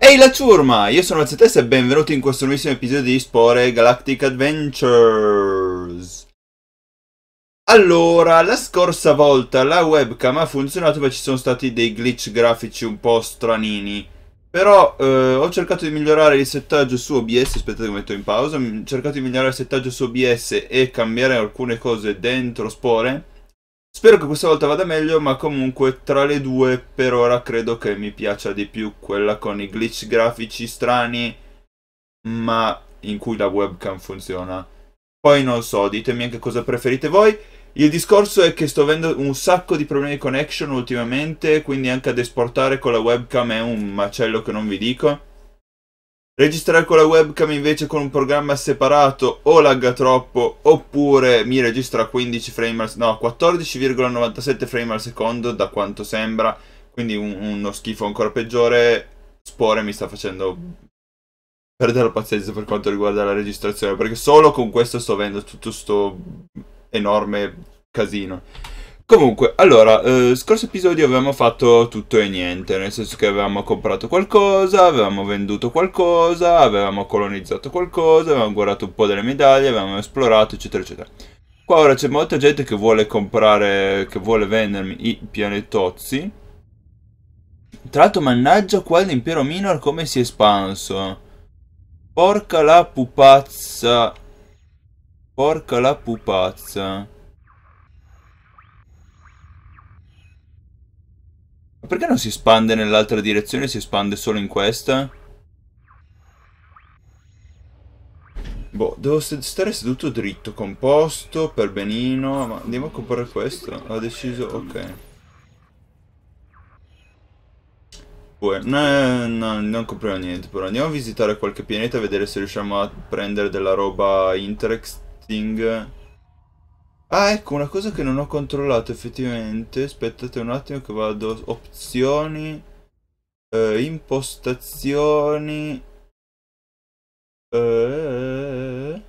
Ehi hey, la ciurma, io sono il e benvenuti in questo nuovissimo episodio di Spore Galactic Adventures Allora, la scorsa volta la webcam ha funzionato ma ci sono stati dei glitch grafici un po' stranini Però eh, ho cercato di migliorare il settaggio su OBS, aspettate che metto in pausa Ho cercato di migliorare il settaggio su OBS e cambiare alcune cose dentro Spore Spero che questa volta vada meglio, ma comunque tra le due per ora credo che mi piaccia di più quella con i glitch grafici strani, ma in cui la webcam funziona. Poi non so, ditemi anche cosa preferite voi. Il discorso è che sto avendo un sacco di problemi di connection ultimamente, quindi anche ad esportare con la webcam è un macello che non vi dico. Registrare con la webcam invece con un programma separato o lagga troppo oppure mi registra 15 frame al, no, 14,97 frame al secondo da quanto sembra, quindi un, uno schifo ancora peggiore. Spore mi sta facendo perdere la pazienza per quanto riguarda la registrazione, perché solo con questo sto avendo tutto sto enorme casino. Comunque, allora, eh, scorso episodio avevamo fatto tutto e niente, nel senso che avevamo comprato qualcosa, avevamo venduto qualcosa, avevamo colonizzato qualcosa, avevamo guardato un po' delle medaglie, avevamo esplorato, eccetera, eccetera. Qua ora c'è molta gente che vuole comprare, che vuole vendermi i pianetozzi. Tra l'altro, mannaggia qua l'impero minor come si è espanso. Porca la pupazza. Porca la pupazza. Perché non si espande nell'altra direzione, si espande solo in questa? Boh, devo stare seduto dritto, composto, per benino, ma andiamo a comprare questo? ho deciso, ok. Poi, no, no, non compriamo niente, però andiamo a visitare qualche pianeta a vedere se riusciamo a prendere della roba interesting Ah, ecco, una cosa che non ho controllato effettivamente. Aspettate un attimo che vado. Opzioni. Eh, impostazioni. Eh...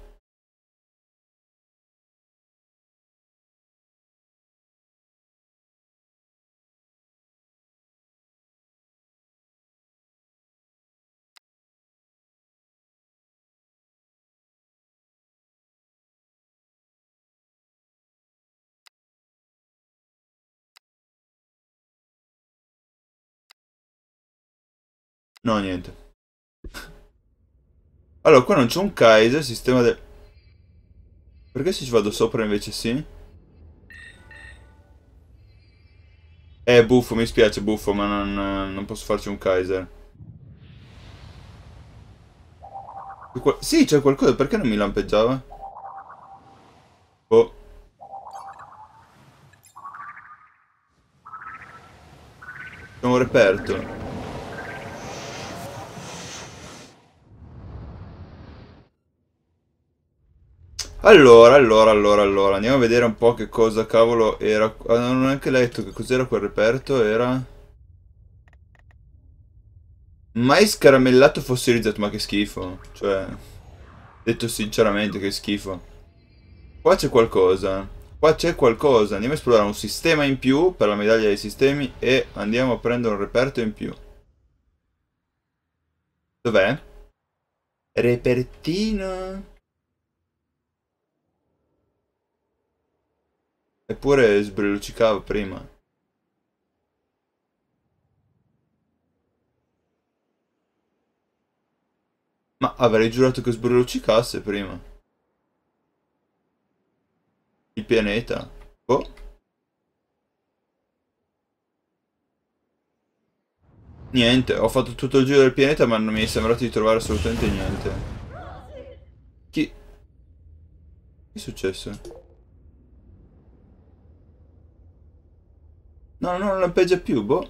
No, niente. Allora, qua non c'è un Kaiser, sistema del... Perché se ci vado sopra invece sì? Eh, buffo, mi spiace, buffo, ma non, non posso farci un Kaiser. Sì, c'è qualcosa, perché non mi lampeggiava? Oh. C'è reperto. Allora, allora, allora, allora, andiamo a vedere un po' che cosa cavolo era... Ah, non ho neanche letto che cos'era quel reperto, era... Mais caramellato fossilizzato, ma che schifo, cioè... Detto sinceramente, che schifo. Qua c'è qualcosa, qua c'è qualcosa, andiamo a esplorare un sistema in più per la medaglia dei sistemi e andiamo a prendere un reperto in più. Dov'è? Repertino... Eppure sbrelucicava prima. Ma avrei giurato che sbrelucicasse prima. Il pianeta. Oh. Niente, ho fatto tutto il giro del pianeta ma non mi è sembrato di trovare assolutamente niente. Chi... Che è successo? No, no, non lampeggia più, boh.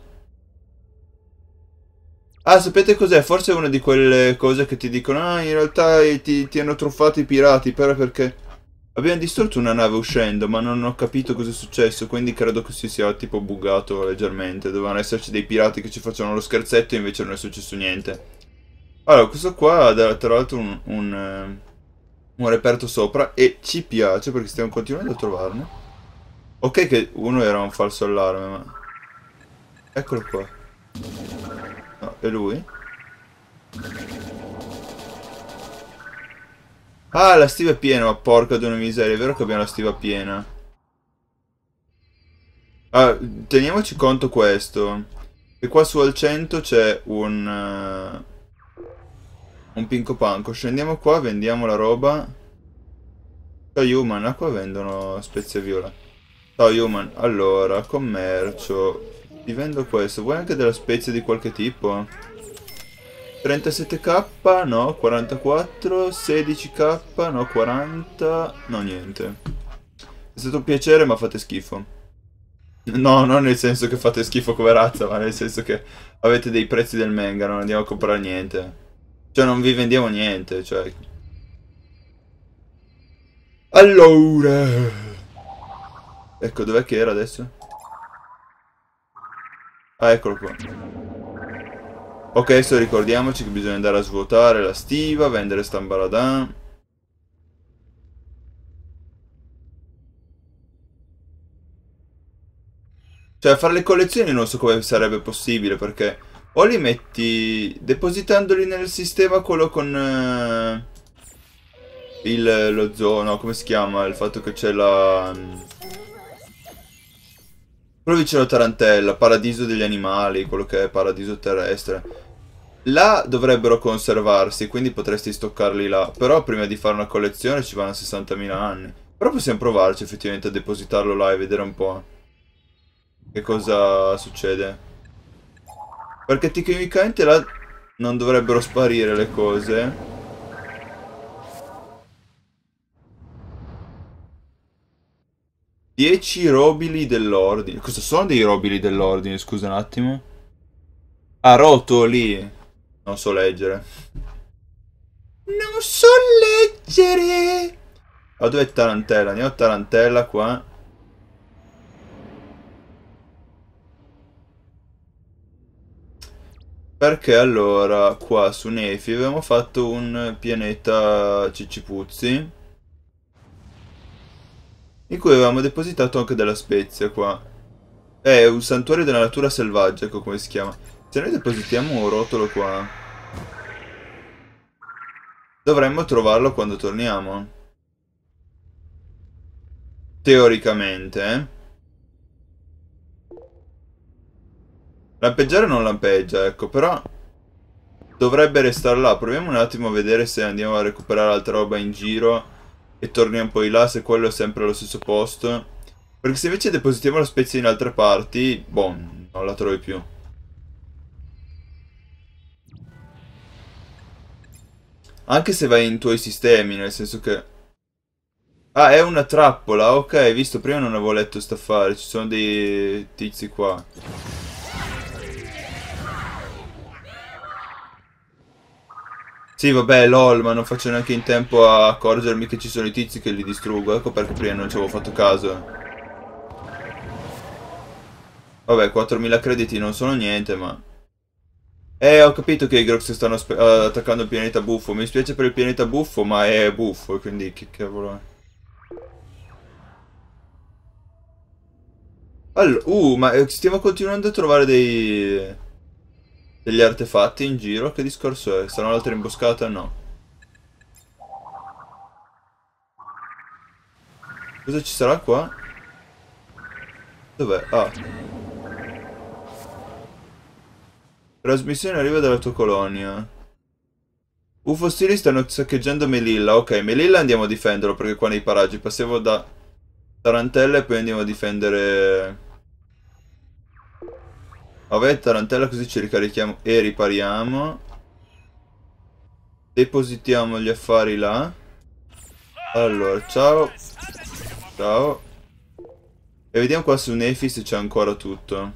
Ah, sapete cos'è? Forse è una di quelle cose che ti dicono Ah, in realtà ti, ti hanno truffato i pirati, però perché... Abbiamo distrutto una nave uscendo, ma non ho capito cosa è successo, quindi credo che si sia tipo bugato leggermente. Dovevano esserci dei pirati che ci facevano lo scherzetto e invece non è successo niente. Allora, questo qua ha tra l'altro un, un, eh, un reperto sopra e ci piace perché stiamo continuando a trovarlo. Ok che uno era un falso allarme, ma... Eccolo qua. No, è lui? Ah, la stiva è piena, ma porca di una miseria, è vero che abbiamo la stiva piena. Ah, teniamoci conto questo. Che qua su al 100 c'è un... Uh, un pinco panco. Scendiamo qua, vendiamo la roba. Da cioè, Human, ah, qua vendono spezie viola. Toy Human, allora, commercio. Ti vendo questo. Vuoi anche della spezia di qualche tipo? 37k, no, 44, 16k, no, 40, no, niente. È stato un piacere, ma fate schifo. No, non nel senso che fate schifo come razza, ma nel senso che avete dei prezzi del manga, non andiamo a comprare niente. Cioè, non vi vendiamo niente, cioè... Allora... Ecco, dov'è che era adesso? Ah, eccolo qua. Ok, adesso ricordiamoci che bisogna andare a svuotare la stiva, vendere stambaladan. Cioè, fare le collezioni non so come sarebbe possibile, perché o li metti depositandoli nel sistema quello con eh, il, lo zono, come si chiama? Il fatto che c'è la... Mm, quello vicino alla tarantella, paradiso degli animali, quello che è paradiso terrestre. Là dovrebbero conservarsi, quindi potresti stoccarli là. Però prima di fare una collezione ci vanno 60.000 anni. Però possiamo provarci effettivamente a depositarlo là e vedere un po' eh. che cosa succede. Perché tecnicamente là non dovrebbero sparire le cose. 10 robili dell'ordine. Cosa sono dei robili dell'ordine? Scusa un attimo. Ah, rotoli. Non so leggere. Non so leggere. Ma dove è Tarantella? Ne ho Tarantella qua. Perché allora qua su Nefi abbiamo fatto un pianeta Cicipuzzi in cui avevamo depositato anche della spezia qua. È un santuario della natura selvaggia, ecco come si chiama. Se noi depositiamo un rotolo qua, dovremmo trovarlo quando torniamo. Teoricamente, eh. Lampeggiare non lampeggia, ecco, però dovrebbe restare là. Proviamo un attimo a vedere se andiamo a recuperare altra roba in giro e torniamo poi là se quello è sempre allo stesso posto. Perché se invece depositiamo la spezia in altre parti, boh, non la trovi più. Anche se vai in tuoi sistemi, nel senso che... Ah, è una trappola, ok, visto, prima non avevo letto sta affare, ci sono dei tizi qua. Sì, vabbè, lol, ma non faccio neanche in tempo a accorgermi che ci sono i tizi che li distruggo. Ecco perché prima non ci avevo fatto caso. Vabbè, 4000 crediti non sono niente, ma... Eh, ho capito che i Grox stanno eh, attaccando il pianeta buffo. Mi spiace per il pianeta buffo, ma è buffo, quindi che cavolo è? Allora, uh, ma eh, stiamo continuando a trovare dei degli artefatti in giro? Che discorso è? Sarà un'altra imboscata? No. Cosa ci sarà qua? Dov'è? Ah. Trasmissione arriva dalla tua colonia. UFO stili stanno saccheggiando Melilla. Ok, Melilla andiamo a difenderlo perché qua nei paraggi passiamo da Tarantella e poi andiamo a difendere... Vabbè, tarantella così ci ricarichiamo e ripariamo. Depositiamo gli affari là. Allora, ciao. Ciao. E vediamo qua su Nefi se c'è ancora tutto.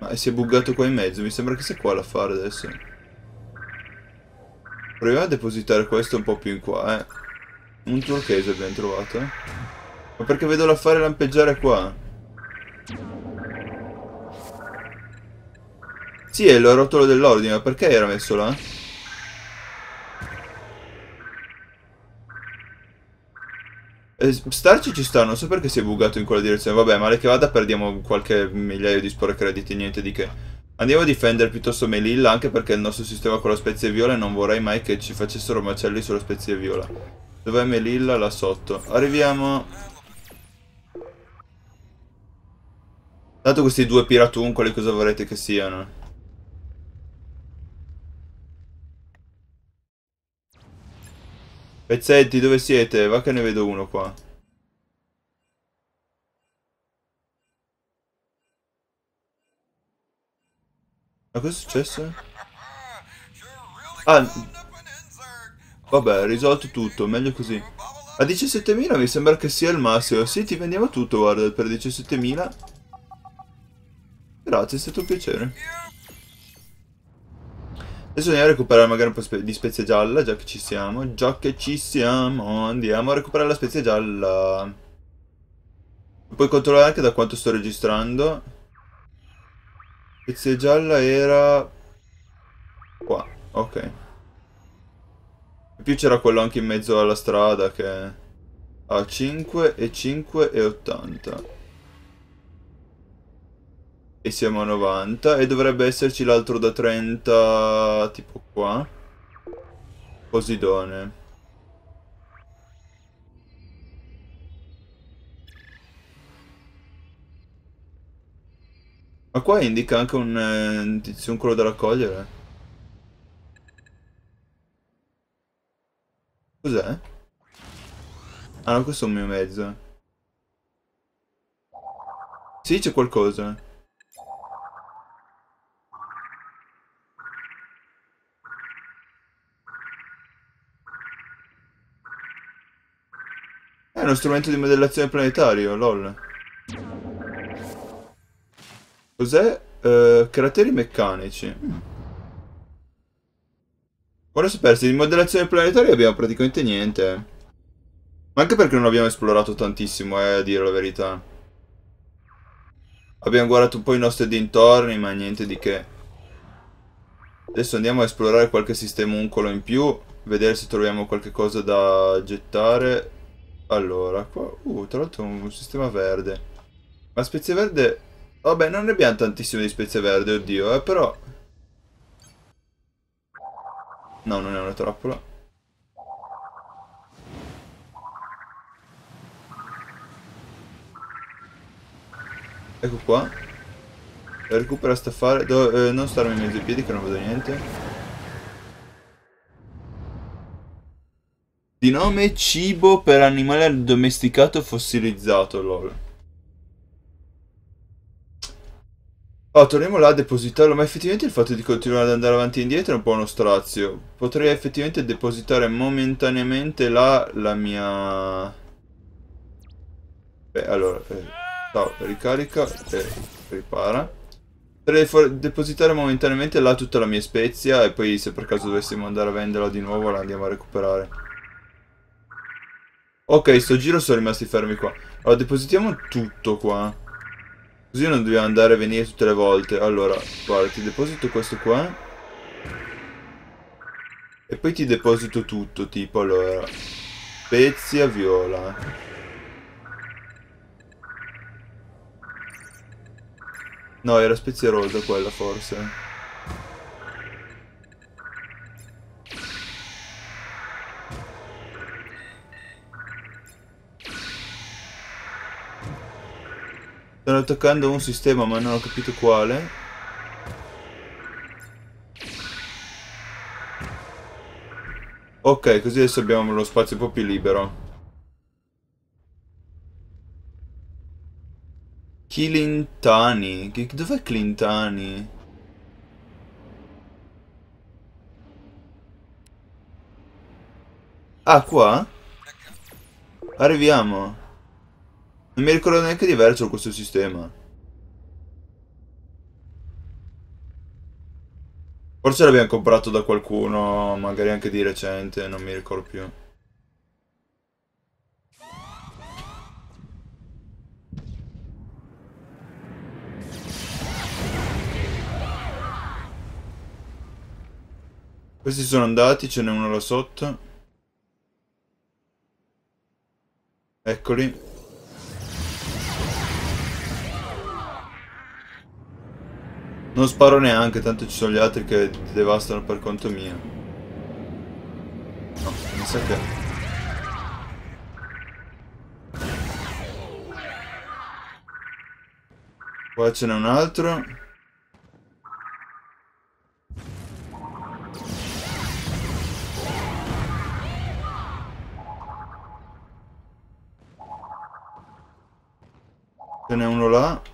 Ma si è buggato qua in mezzo, mi sembra che sia qua l'affare adesso. Proviamo a depositare questo un po' più in qua, eh. Un turchese abbiamo trovato. Eh. Ma perché vedo l'affare lampeggiare qua? Sì, è il rotolo dell'ordine, ma perché era messo là? Eh, starci ci sta, non so perché si è bugato in quella direzione. Vabbè, male che vada perdiamo qualche migliaio di spore crediti, niente di che. Andiamo a difendere piuttosto Melilla, anche perché il nostro sistema con la spezia viola e non vorrei mai che ci facessero macelli sulla spezia viola. Dov'è Melilla? Là sotto. Arriviamo. Tanto questi due piratuncoli cosa vorrete che siano? Pezzetti, dove siete? Va che ne vedo uno qua. Ma cosa è successo? Ah, Vabbè, risolto tutto, meglio così. A 17.000 mi sembra che sia il massimo. Sì, ti vendiamo tutto, guarda, per 17.000. Grazie, è stato un piacere. Adesso andiamo a recuperare magari un po' di spezia gialla, già che ci siamo. Già che ci siamo, andiamo a recuperare la spezia gialla. Puoi controllare anche da quanto sto registrando. La Spezia gialla era... Qua, ok. In più c'era quello anche in mezzo alla strada che... A 5 e 5 e 80. E siamo a 90. E dovrebbe esserci l'altro da 30... Tipo qua. Posidone. Ma qua indica anche un, eh, un tizio, un quello da raccogliere. Cos'è? Ah no, questo è un mio mezzo. Sì, c'è qualcosa. È uno strumento di modellazione planetario, lol. Cos'è? Uh, crateri meccanici. Mm. Quando si persi di modellazione planetaria abbiamo praticamente niente. Ma anche perché non abbiamo esplorato tantissimo, eh, a dire la verità. Abbiamo guardato un po' i nostri dintorni, ma niente di che. Adesso andiamo a esplorare qualche sistema uncolo in più. Vedere se troviamo qualche cosa da gettare. Allora, qua... Uh, tra l'altro un sistema verde. Ma spezie verde... Vabbè, non ne abbiamo tantissime di spezie verde, oddio, eh, però... No, non è una trappola. Ecco qua. recupera sta fare. Devo, eh, non starmi in mezzo ai piedi che non vedo niente. Di nome cibo per animale domesticato fossilizzato, lol. Oh, torniamo là a depositarlo, ma effettivamente il fatto di continuare ad andare avanti e indietro è un po' uno strazio. Potrei effettivamente depositare momentaneamente là la mia... Beh, allora, eh, no, ricarica e eh, ripara. Potrei depositare momentaneamente là tutta la mia spezia e poi se per caso dovessimo andare a venderla di nuovo la andiamo a recuperare. Ok, sto giro sono rimasti fermi qua. Allora, depositiamo tutto qua. Così non dobbiamo andare e venire tutte le volte. Allora, guarda, ti deposito questo qua. E poi ti deposito tutto, tipo, allora. Spezia viola. No, era spezia rosa quella, forse. Stanno attaccando un sistema ma non ho capito quale. Ok, così adesso abbiamo lo spazio un po' più libero. Kilintani. Dov'è Clintani? Ah, qua? Arriviamo. Non mi ricordo neanche di aver questo sistema. Forse l'abbiamo comprato da qualcuno, magari anche di recente, non mi ricordo più. Questi sono andati, ce n'è uno là sotto. Eccoli. Non sparo neanche, tanto ci sono gli altri che ti devastano per conto mio. No, mi sa che... Qua ce n'è un altro. Ce n'è uno là.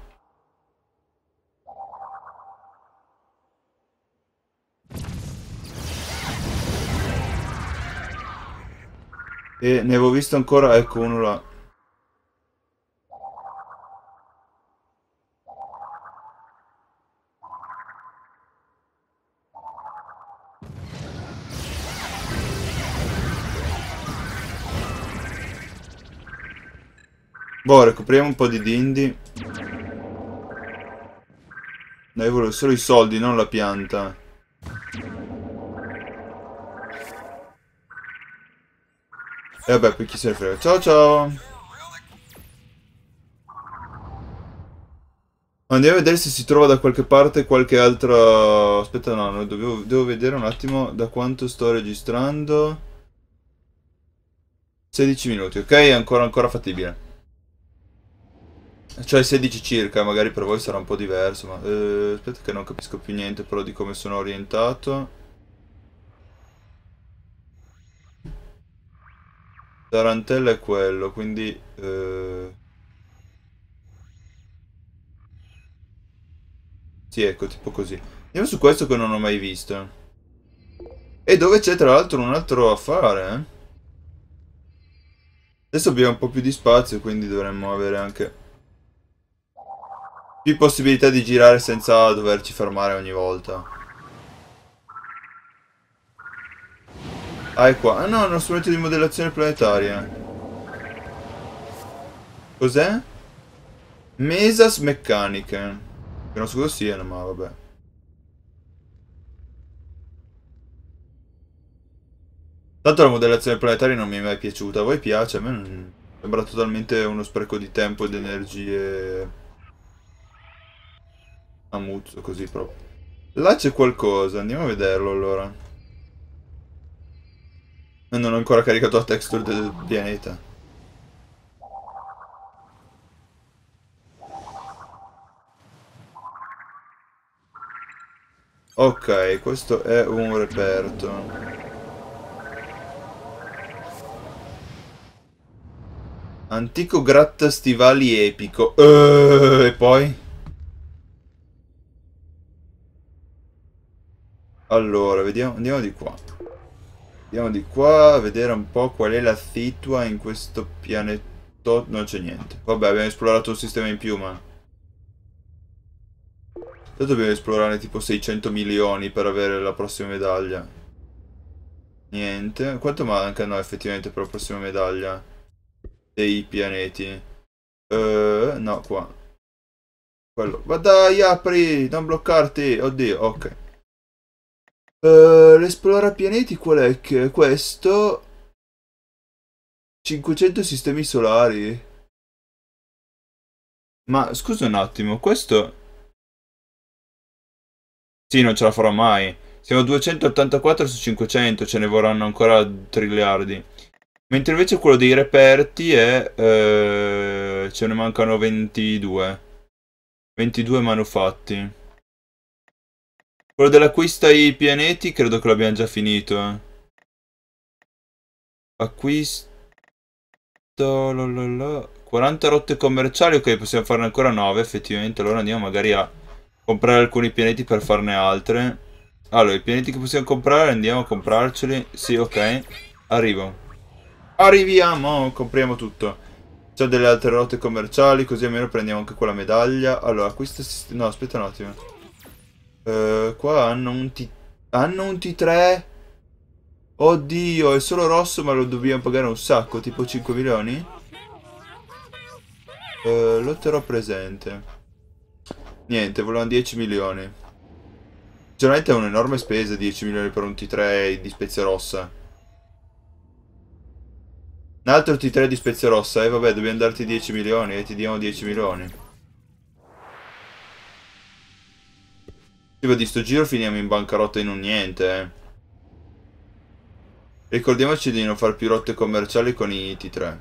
E ne avevo visto ancora, ecco uno là. Boh, recuperiamo un po' di dindi. Dai, volevo solo i soldi, non la pianta. E vabbè, poi chi se ne frega. Ciao ciao! Andiamo a vedere se si trova da qualche parte qualche altra... Aspetta, no, no dovevo, devo vedere un attimo da quanto sto registrando. 16 minuti, ok? Ancora, ancora fattibile. Cioè 16 circa, magari per voi sarà un po' diverso, ma... Eh, aspetta che non capisco più niente però di come sono orientato. Tarantella è quello, quindi... Eh... Sì, ecco, tipo così. Andiamo su questo che non ho mai visto. E dove c'è tra l'altro un altro affare, eh? Adesso abbiamo un po' più di spazio, quindi dovremmo avere anche più possibilità di girare senza doverci fermare ogni volta. Ah, è qua. Ah no, è uno strumento di modellazione planetaria. Cos'è? Mesas meccaniche. Che non so cosa siano, ma vabbè. Tanto la modellazione planetaria non mi è mai piaciuta. A voi piace? A me non... sembra totalmente uno spreco di tempo ed energie... A muzzo, così proprio. Là c'è qualcosa, andiamo a vederlo allora non ho ancora caricato la texture del pianeta. Ok, questo è un reperto. Antico gratta stivali epico. Eh, e poi? Allora, vediamo, andiamo di qua. Andiamo di qua a vedere un po' qual è la situa in questo pianetto. Non c'è niente. Vabbè, abbiamo esplorato un sistema in più, ma... Adesso dobbiamo esplorare tipo 600 milioni per avere la prossima medaglia. Niente. Quanto manca, no, effettivamente per la prossima medaglia? Dei pianeti. Uh, no, qua. Quello. Ma dai, apri! Non bloccarti! Oddio, ok. Uh, eh, l'esplora pianeti qual è che è questo? 500 sistemi solari. Ma scusa un attimo, questo... Sì, non ce la farò mai. Siamo 284 su 500, ce ne vorranno ancora triliardi. Mentre invece quello dei reperti è... Eh, ce ne mancano 22. 22 manufatti. Quello dell'acquisto ai pianeti credo che l'abbiamo già finito, eh. Acquisto... Lololo. 40 rotte commerciali, ok, possiamo farne ancora 9, effettivamente. Allora andiamo magari a comprare alcuni pianeti per farne altre. Allora, i pianeti che possiamo comprare, andiamo a comprarceli. Sì, ok. Arrivo. Arriviamo, compriamo tutto. C'è delle altre rotte commerciali, così almeno prendiamo anche quella medaglia. Allora, questo... No, aspetta un attimo. Eh, qua hanno un, T hanno un T3. Oddio, è solo rosso ma lo dobbiamo pagare un sacco, tipo 5 milioni. Uh, lo terrò presente. Niente, volevano 10 milioni. Generalmente è un'enorme spesa 10 milioni per un T3 di spezia rossa. Un altro T3 di spezia rossa, e eh, vabbè, dobbiamo darti 10 milioni e eh, ti diamo 10 milioni. Tipo di sto giro finiamo in bancarotta in un niente, eh. Ricordiamoci di non far più rotte commerciali con i T3.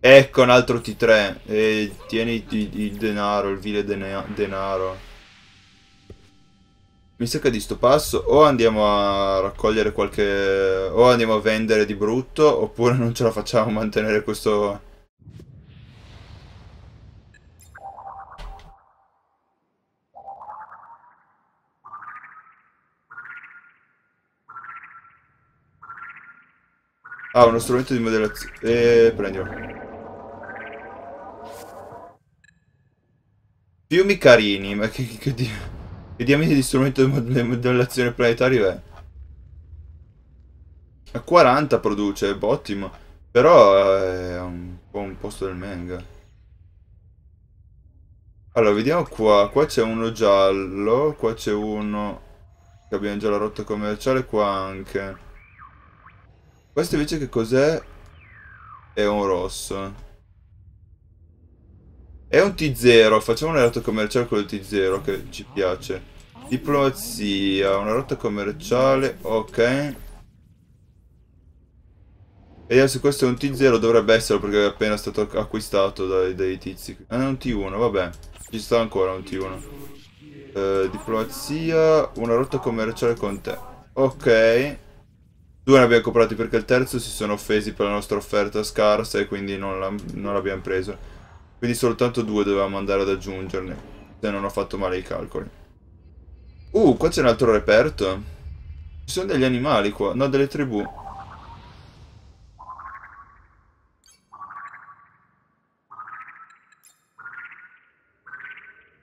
Ecco un altro T3. E tieni il denaro, il vile denaro. Mi sa che di sto passo o andiamo a raccogliere qualche... o andiamo a vendere di brutto oppure non ce la facciamo a mantenere questo Ah, uno strumento di modellazione. Eh, prendilo. Fiumi carini, ma che, che, che, di che diamine di strumento di, di modellazione planetario è? A 40 produce, ottimo. Però è un po' un posto del manga. Allora, vediamo qua. Qua c'è uno giallo, qua c'è uno che abbiamo già la rotta commerciale, qua anche. Questo invece che cos'è? È un rosso. È un T0, facciamo una rotta commerciale con il T0 che ci piace. Diplomazia, una rotta commerciale, ok. Vediamo se questo è un T0, dovrebbe esserlo perché è appena stato acquistato dai, dai tizi. Ah, è un T1, vabbè. Ci sta ancora un T1. Eh, diplomazia, una rotta commerciale con te. Ok. Due ne abbiamo comprati perché il terzo si sono offesi per la nostra offerta scarsa e quindi non, l'abbiamo preso. Quindi soltanto due dovevamo andare ad aggiungerne, se non ho fatto male i calcoli. Uh, qua c'è un altro reperto. Ci sono degli animali qua, no, delle tribù.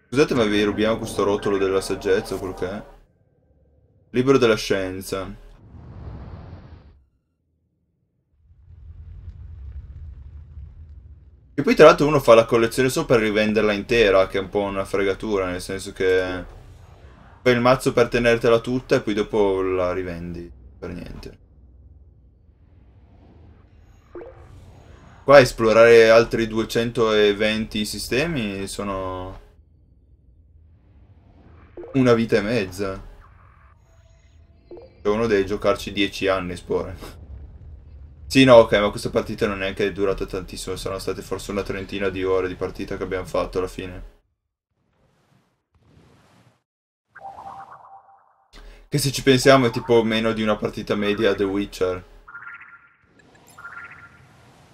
Scusate ma vi rubiamo questo rotolo della saggezza o quel che è? Libro della scienza. E poi tra l'altro uno fa la collezione solo per rivenderla intera, che è un po' una fregatura, nel senso che fai il mazzo per tenertela tutta e poi dopo la rivendi per niente. Qua esplorare altri 220 sistemi sono una vita e mezza. Cioè uno deve giocarci 10 anni, spore. Sì, no, ok, ma questa partita non è che è durata tantissimo, sono state forse una trentina di ore di partita che abbiamo fatto alla fine. Che se ci pensiamo è tipo meno di una partita media The Witcher.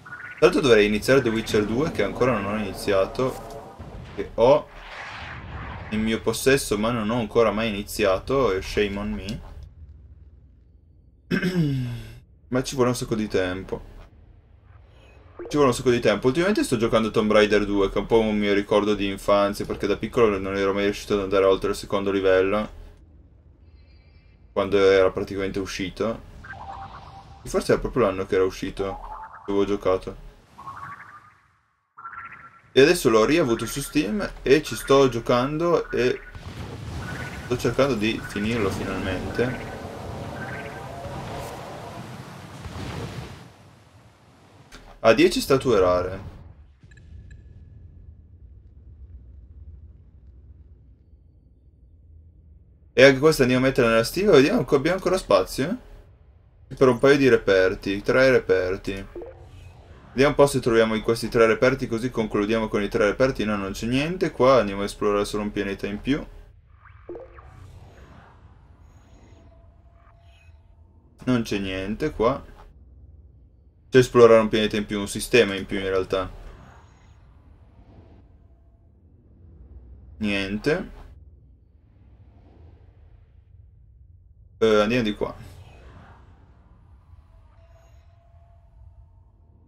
Tra l'altro dovrei iniziare The Witcher 2 che ancora non ho iniziato. Che ho in mio possesso ma non ho ancora mai iniziato. Shame on me. Ma ci vuole un sacco di tempo. Ci vuole un sacco di tempo. Ultimamente sto giocando Tomb Raider 2, che è un po' un mio ricordo di infanzia, perché da piccolo non ero mai riuscito ad andare oltre il secondo livello. Quando era praticamente uscito. Forse era proprio l'anno che era uscito, che avevo giocato. E adesso l'ho riavuto su Steam e ci sto giocando e sto cercando di finirlo finalmente. A 10 statue rare. E anche questa andiamo a mettere nella stiva. Vediamo, abbiamo ancora spazio. Eh? Per un paio di reperti. Tre reperti. Vediamo un po' se troviamo in questi tre reperti. Così concludiamo con i tre reperti. No, non c'è niente. Qua andiamo a esplorare solo un pianeta in più. Non c'è niente qua. Cioè esplorare un pianeta in più, un sistema in più in realtà. Niente. Eh, andiamo di qua.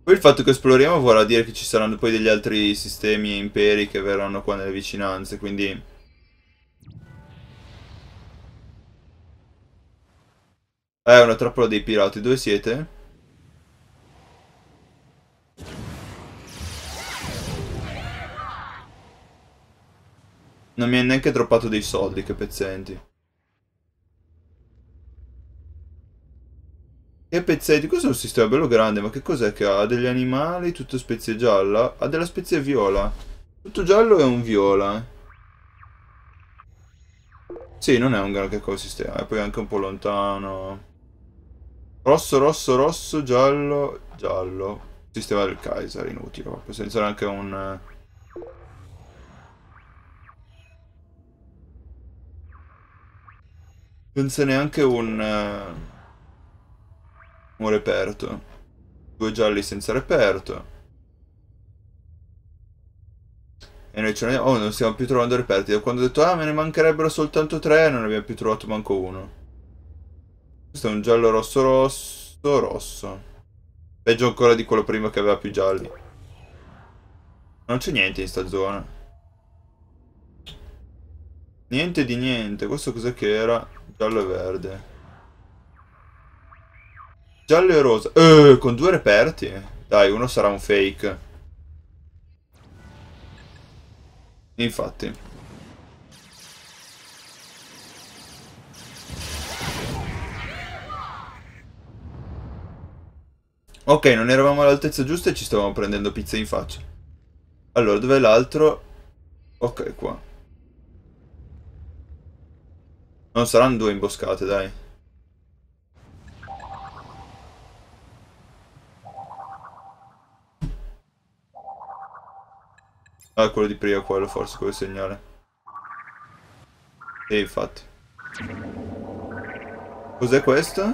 Poi il fatto che esploriamo vorrà dire che ci saranno poi degli altri sistemi e imperi che verranno qua nelle vicinanze, quindi... Eh, una trappola dei pirati. Dove siete? Non mi hai neanche droppato dei soldi, che pezzenti. Che pezzenti, questo è un sistema bello grande, ma che cos'è che ha? Ha degli animali, tutto spezie gialla? Ha della spezie viola. Tutto giallo è un viola. Eh. Sì, non è un granché sistema, è poi anche un po' lontano. Rosso, rosso, rosso, giallo, giallo. Sistema del Kaiser, inutile, proprio, senza neanche un... Eh, Non c'è neanche un... Uh, un reperto. Due gialli senza reperto. E noi ce ne... Oh, non stiamo più trovando reperti. Da quando ho detto, ah, me ne mancherebbero soltanto tre, non ne abbiamo più trovato manco uno. Questo è un giallo rosso rosso rosso. Peggio ancora di quello prima che aveva più gialli. Non c'è niente in sta zona. Niente di niente, questo cos'è che era? Giallo e verde. Giallo e rosa. Eh, con due reperti. Dai, uno sarà un fake. Infatti. Ok, non eravamo all'altezza giusta e ci stavamo prendendo pizza in faccia. Allora, dov'è l'altro? Ok, qua. Non saranno due imboscate, dai. Ah, quello di prima, quello forse, quel segnale. E infatti. Cos'è questo?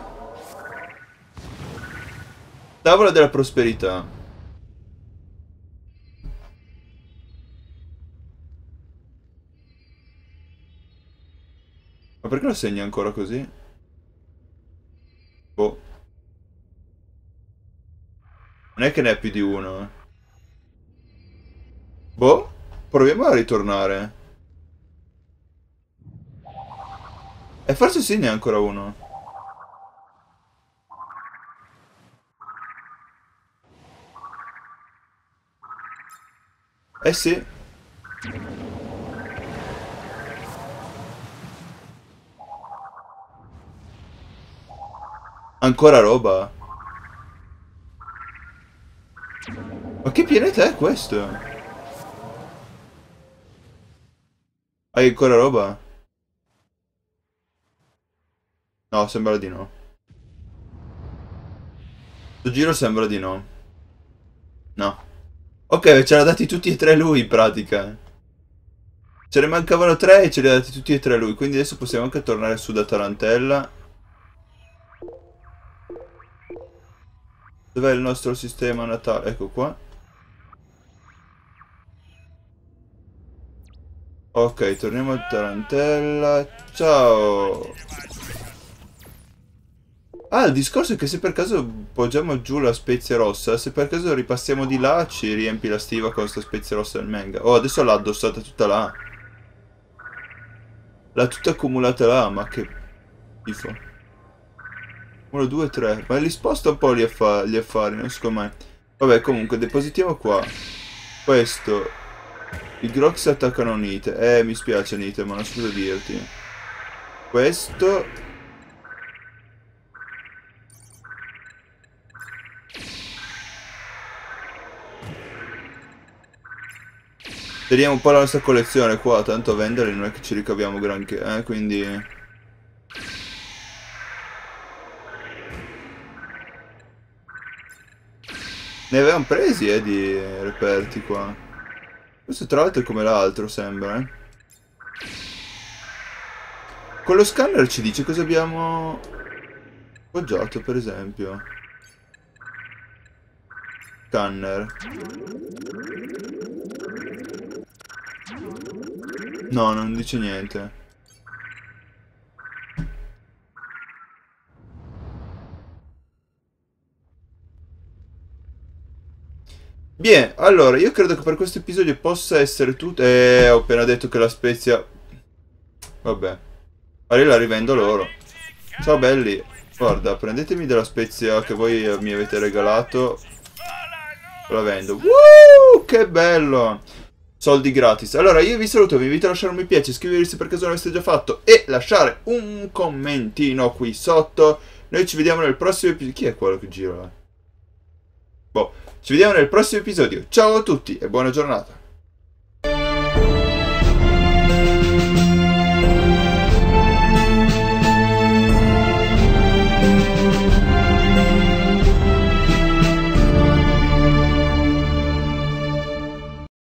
Tavola della prosperità. perché lo segna ancora così? Boh. Non è che ne è più di uno, eh. Boh. Proviamo a ritornare. E forse sì, ne è ancora uno. Eh sì. Ancora roba. Ma che pianeta è questo? Hai ancora roba? No, sembra di no. Questo giro sembra di no. No. Ok, ce l'ha dati tutti e tre lui in pratica. Ce ne mancavano tre e ce li ha dati tutti e tre lui. Quindi adesso possiamo anche tornare su da Tarantella. Dov'è il nostro sistema natale? Ecco qua. Ok, torniamo a Tarantella. Ciao! Ah, il discorso è che se per caso poggiamo giù la spezia rossa, se per caso ripassiamo di là ci riempi la stiva con sta spezia rossa del manga. Oh, adesso l'ha addossata tutta là. L'ha tutta accumulata là, ma che... Schifo. 1, 2, 3. Ma li sposta un po' gli, affa gli affari, non secondo me. Vabbè, comunque, depositiamo qua. Questo. I Grox attaccano Nite. Eh, mi spiace Nite, ma non so cosa dirti. Questo. Teniamo un po' la nostra collezione qua, tanto a vendere non è che ci ricaviamo granché, eh, quindi... Ne avevamo presi, eh, di reperti qua. Questo tra l'altro è come l'altro, sembra, eh. Con lo scanner ci dice cosa abbiamo... Poggiato, per esempio. Scanner. No, non dice niente. Bene, allora, io credo che per questo episodio possa essere tutto... Eh, ho appena detto che la Spezia... Vabbè. Ma io la rivendo loro. Ciao belli. Guarda, prendetemi della Spezia che voi eh, mi avete regalato. La vendo. Woo, che bello! Soldi gratis. Allora, io vi saluto, vi invito a lasciare un mi piace, iscrivervi se per caso non l'avete già fatto e lasciare un commentino qui sotto. Noi ci vediamo nel prossimo episodio. Chi è quello che gira? Boh. Ci vediamo nel prossimo episodio. Ciao a tutti e buona giornata.